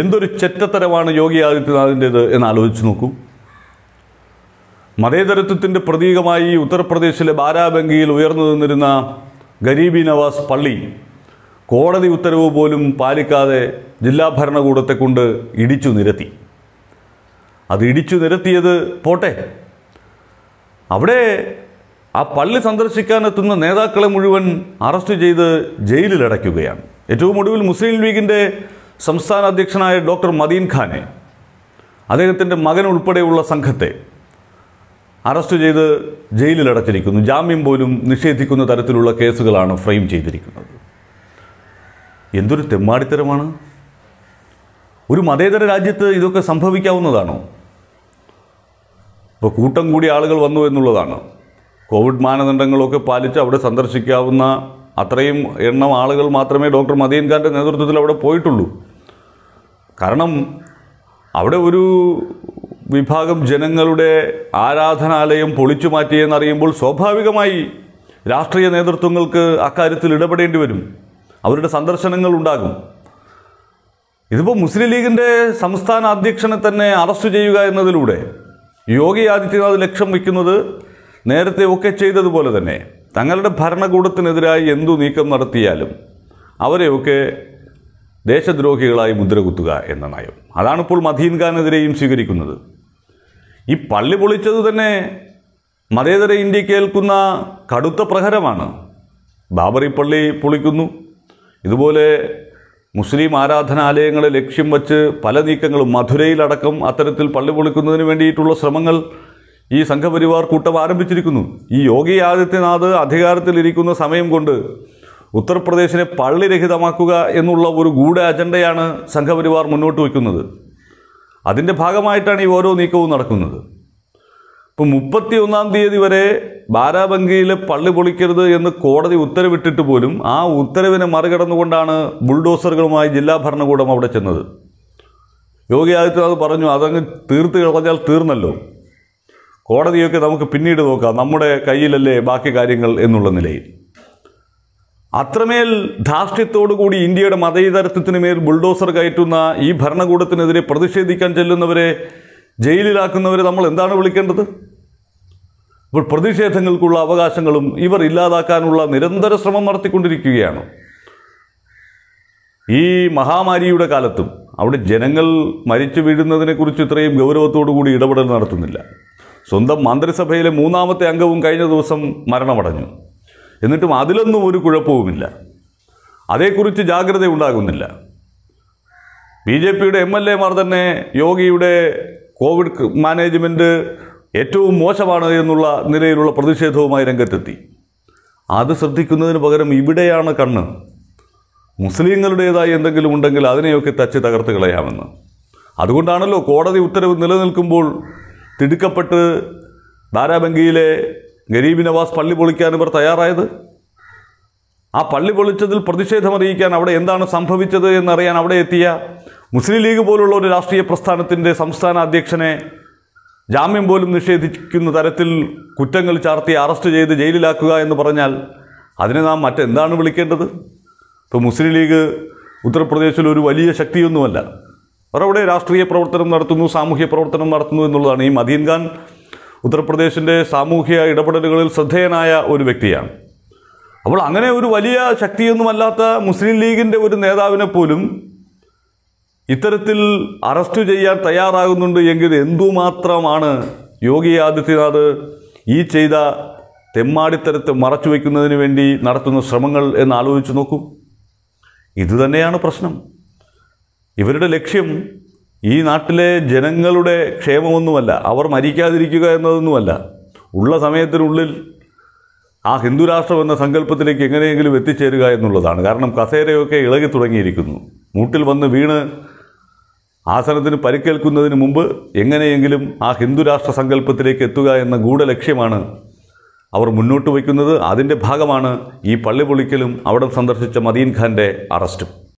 എന്തൊരു ചെറ്റത്തരമാണ് യോഗി ആദിത്യനാഥിൻ്റെത് എന്ന് ആലോചിച്ച് നോക്കൂ മതേതരത്വത്തിൻ്റെ പ്രതീകമായി ഉത്തർപ്രദേശിലെ ബാരാബംഗിയിൽ ഉയർന്നു നിന്നിരുന്ന ഗരീബി നവാസ് പള്ളി കോടതി ഉത്തരവ് പോലും പാലിക്കാതെ ജില്ലാ ഭരണകൂടത്തെ കൊണ്ട് ഇടിച്ചു നിരത്തി അത് ഇടിച്ചു നിരത്തിയത് പോട്ടെ അവിടെ ആ പള്ളി സന്ദർശിക്കാനെത്തുന്ന നേതാക്കളെ മുഴുവൻ അറസ്റ്റ് ചെയ്ത് ജയിലിലടയ്ക്കുകയാണ് ഏറ്റവും ഒടുവിൽ മുസ്ലിം ലീഗിൻ്റെ സംസ്ഥാന അധ്യക്ഷനായ ഡോക്ടർ മദീൻ ഖാനെ അദ്ദേഹത്തിൻ്റെ മകൻ ഉൾപ്പെടെയുള്ള സംഘത്തെ അറസ്റ്റ് ചെയ്ത് ജയിലിലടച്ചിരിക്കുന്നു ജാമ്യം പോലും നിഷേധിക്കുന്ന തരത്തിലുള്ള കേസുകളാണ് ഫ്രെയിം ചെയ്തിരിക്കുന്നത് എന്തൊരു തെമ്മാടിത്തരമാണ് ഒരു മതേതര രാജ്യത്ത് ഇതൊക്കെ സംഭവിക്കാവുന്നതാണോ ഇപ്പോൾ കൂട്ടം കൂടി ആളുകൾ വന്നു എന്നുള്ളതാണ് കോവിഡ് മാനദണ്ഡങ്ങളൊക്കെ പാലിച്ച് അവിടെ സന്ദർശിക്കാവുന്ന അത്രയും എണ്ണം ആളുകൾ മാത്രമേ ഡോക്ടർ മദീൻ ഖാൻ്റെ നേതൃത്വത്തിൽ അവിടെ പോയിട്ടുള്ളൂ കാരണം അവിടെ ഒരു വിഭാഗം ജനങ്ങളുടെ ആരാധനാലയം പൊളിച്ചു മാറ്റിയെന്നറിയുമ്പോൾ സ്വാഭാവികമായി രാഷ്ട്രീയ നേതൃത്വങ്ങൾക്ക് അക്കാര്യത്തിൽ ഇടപെടേണ്ടി വരും അവരുടെ സന്ദർശനങ്ങൾ ഉണ്ടാകും ഇതിപ്പോൾ മുസ്ലിം ലീഗിൻ്റെ സംസ്ഥാന അധ്യക്ഷനെ തന്നെ അറസ്റ്റ് ചെയ്യുക എന്നതിലൂടെ യോഗി ആദിത്യനാഥ് ലക്ഷ്യം വയ്ക്കുന്നത് നേരത്തെ ഒക്കെ ചെയ്തതുപോലെ തന്നെ തങ്ങളുടെ ഭരണകൂടത്തിനെതിരായി എന്തു നീക്കം നടത്തിയാലും അവരെയൊക്കെ ദേശദ്രോഹികളായി മുദ്രകുത്തുക എന്ന നയം അതാണ് ഇപ്പോൾ മദീൻ ഖാനെതിരെയും സ്വീകരിക്കുന്നത് ഈ പള്ളി പൊളിച്ചത് തന്നെ മതേതര ഇന്ത്യ ഏൽക്കുന്ന കടുത്ത പ്രഹരമാണ് ബാബറി പള്ളി പൊളിക്കുന്നു ഇതുപോലെ മുസ്ലിം ആരാധനാലയങ്ങളെ ലക്ഷ്യം വച്ച് പല നീക്കങ്ങളും മധുരയിലടക്കം അത്തരത്തിൽ പള്ളി പൊളിക്കുന്നതിന് വേണ്ടിയിട്ടുള്ള ശ്രമങ്ങൾ ഈ സംഘപരിവാർ കൂട്ടം ആരംഭിച്ചിരിക്കുന്നു ഈ യോഗി ആദിത്യനാഥ് അധികാരത്തിലിരിക്കുന്ന സമയം കൊണ്ട് ഉത്തർപ്രദേശിനെ പള്ളിരഹിതമാക്കുക എന്നുള്ള ഒരു ഗൂഢ അജണ്ടയാണ് സംഘപരിവാർ മുന്നോട്ട് വയ്ക്കുന്നത് അതിൻ്റെ ഭാഗമായിട്ടാണ് ഈ ഓരോ നീക്കവും നടക്കുന്നത് ഇപ്പം മുപ്പത്തി ഒന്നാം തീയതി വരെ ബാരാബങ്കിയിലെ പള്ളി പൊളിക്കരുത് എന്ന് കോടതി ഉത്തരവിട്ടിട്ട് പോലും ആ ഉത്തരവിനെ മറികടന്നുകൊണ്ടാണ് ബുൾഡോസറുകളുമായി ജില്ലാ ഭരണകൂടം അവിടെ ചെന്നത് യോഗി ആദിത്യനാഥ് പറഞ്ഞു അതങ്ങ് തീർത്ത് കളഞ്ഞാൽ തീർന്നല്ലോ കോടതിയൊക്കെ നമുക്ക് പിന്നീട് നോക്കാം നമ്മുടെ കയ്യിലല്ലേ ബാക്കി കാര്യങ്ങൾ എന്നുള്ള നിലയിൽ അത്രമേൽ കൂടി ഇന്ത്യയുടെ മതേതരത്വത്തിന് മേൽ ബുൾഡോസർ കയറ്റുന്ന ഈ ഭരണകൂടത്തിനെതിരെ പ്രതിഷേധിക്കാൻ ചെല്ലുന്നവരെ ജയിലിലാക്കുന്നവരെ നമ്മൾ എന്താണ് വിളിക്കേണ്ടത് അപ്പോൾ പ്രതിഷേധങ്ങൾക്കുള്ള അവകാശങ്ങളും ഇവർ ഇല്ലാതാക്കാനുള്ള നിരന്തര ശ്രമം നടത്തിക്കൊണ്ടിരിക്കുകയാണ് ഈ മഹാമാരിയുടെ കാലത്തും അവിടെ ജനങ്ങൾ മരിച്ചു വീഴുന്നതിനെക്കുറിച്ച് ഇത്രയും കൂടി ഇടപെടൽ നടത്തുന്നില്ല സ്വന്തം മന്ത്രിസഭയിലെ മൂന്നാമത്തെ അംഗവും കഴിഞ്ഞ ദിവസം മരണമടഞ്ഞു എന്നിട്ടും അതിലൊന്നും ഒരു കുഴപ്പവുമില്ല അതേക്കുറിച്ച് ജാഗ്രത ഉണ്ടാകുന്നില്ല ബി ജെ പിയുടെ എം എൽ എമാർ തന്നെ യോഗിയുടെ കോവിഡ് മാനേജ്മെൻറ്റ് ഏറ്റവും മോശമാണ് എന്നുള്ള നിലയിലുള്ള പ്രതിഷേധവുമായി രംഗത്തെത്തി അത് ശ്രദ്ധിക്കുന്നതിന് പകരം ഇവിടെയാണ് കണ്ണ് മുസ്ലിങ്ങളുടേതായി എന്തെങ്കിലും ഉണ്ടെങ്കിൽ അതിനെയൊക്കെ തച്ച് തകർത്ത് കളയാമെന്ന് അതുകൊണ്ടാണല്ലോ കോടതി ഉത്തരവ് നിലനിൽക്കുമ്പോൾ തിടുക്കപ്പെട്ട് ദാരാബംഗിയിലെ ഗരീബ് നവാസ് പള്ളി പൊളിക്കാൻ ഇവർ തയ്യാറായത് ആ പള്ളി പൊളിച്ചതിൽ അറിയിക്കാൻ അവിടെ എന്താണ് സംഭവിച്ചത് എന്നറിയാൻ അവിടെ എത്തിയ മുസ്ലിം ലീഗ് പോലുള്ള ഒരു രാഷ്ട്രീയ പ്രസ്ഥാനത്തിൻ്റെ സംസ്ഥാന അധ്യക്ഷനെ ജാമ്യം പോലും നിഷേധിക്കുന്ന തരത്തിൽ കുറ്റങ്ങൾ ചാർത്തി അറസ്റ്റ് ചെയ്ത് ജയിലിലാക്കുക എന്ന് പറഞ്ഞാൽ അതിനെ നാം മറ്റെന്താണ് വിളിക്കേണ്ടത് ഇപ്പോൾ മുസ്ലിം ലീഗ് ഉത്തർപ്രദേശിൽ ഒരു വലിയ ശക്തിയൊന്നുമല്ല അവരവിടെ രാഷ്ട്രീയ പ്രവർത്തനം നടത്തുന്നു സാമൂഹ്യ പ്രവർത്തനം നടത്തുന്നു എന്നുള്ളതാണ് ഈ മദീൻ ഖാൻ ഉത്തർപ്രദേശിൻ്റെ സാമൂഹ്യ ഇടപെടലുകളിൽ ശ്രദ്ധേയനായ ഒരു വ്യക്തിയാണ് അപ്പോൾ അങ്ങനെ ഒരു വലിയ ശക്തിയൊന്നുമല്ലാത്ത മുസ്ലിം ലീഗിൻ്റെ ഒരു നേതാവിനെ പോലും ഇത്തരത്തിൽ അറസ്റ്റ് ചെയ്യാൻ തയ്യാറാകുന്നുണ്ട് എങ്കിൽ എന്തുമാത്രമാണ് യോഗി ആദിത്യനാഥ് ഈ ചെയ്ത തെമ്മാടിത്തരത്തെ മറച്ചു വയ്ക്കുന്നതിന് വേണ്ടി നടത്തുന്ന ശ്രമങ്ങൾ എന്ന് ആലോചിച്ച് നോക്കൂ ഇതുതന്നെയാണ് പ്രശ്നം ഇവരുടെ ലക്ഷ്യം ഈ നാട്ടിലെ ജനങ്ങളുടെ ക്ഷേമമൊന്നുമല്ല അവർ മരിക്കാതിരിക്കുക എന്നതൊന്നുമല്ല ഉള്ള സമയത്തിനുള്ളിൽ ആ ഹിന്ദുരാഷ്ട്രം എന്ന സങ്കല്പത്തിലേക്ക് എങ്ങനെയെങ്കിലും എത്തിച്ചേരുക എന്നുള്ളതാണ് കാരണം കസേരയൊക്കെ ഇളകി തുടങ്ങിയിരിക്കുന്നു മൂട്ടിൽ വന്ന് വീണ് ആസനത്തിന് പരിക്കേൽക്കുന്നതിന് മുമ്പ് എങ്ങനെയെങ്കിലും ആ ഹിന്ദുരാഷ്ട്ര സങ്കല്പത്തിലേക്ക് എത്തുക എന്ന ഗൂഢലക്ഷ്യമാണ് അവർ മുന്നോട്ട് വയ്ക്കുന്നത് അതിൻ്റെ ഭാഗമാണ് ഈ പള്ളി പൊളിക്കലും അവിടെ സന്ദർശിച്ച മദീൻ ഖാൻ്റെ അറസ്റ്റും